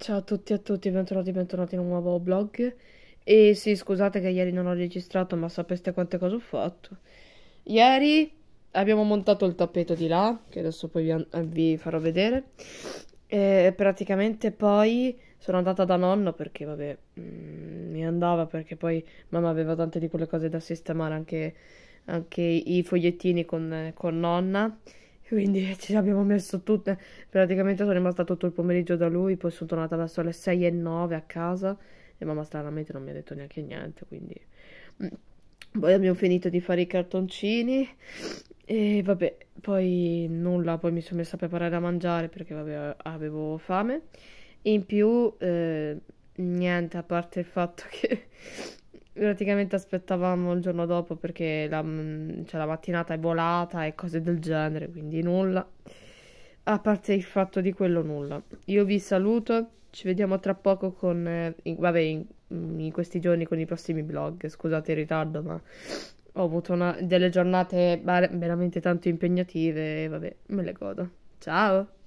Ciao a tutti e a tutti, bentornati, bentornati in un nuovo vlog. E sì, scusate che ieri non ho registrato, ma sapeste quante cose ho fatto. Ieri abbiamo montato il tappeto di là, che adesso poi vi, vi farò vedere. E praticamente poi sono andata da nonno perché, vabbè, mh, mm, mi andava perché poi mamma aveva tante di quelle cose da sistemare, anche, anche i fogliettini con, con nonna quindi ci abbiamo messo tutte. Praticamente sono rimasta tutto il pomeriggio da lui. Poi sono tornata verso le 6 e 9 a casa. E mamma stranamente non mi ha detto neanche niente. Quindi. Mm, poi abbiamo finito di fare i cartoncini. E vabbè, poi nulla. Poi mi sono messa a preparare da mangiare perché vabbè, avevo fame. In più, eh, niente, a parte il fatto che praticamente aspettavamo il giorno dopo perché la, mm, cioè, la mattinata è volata e cose del genere, quindi nulla. A parte il fatto di quello, nulla. Io vi saluto, ci vediamo tra poco con... Eh, in, vabbè, in, mm, in, questi giorni con i prossimi vlog, scusate il ritardo, ma ho avuto una, delle giornate veramente tanto impegnative e vabbè, me le godo. Ciao!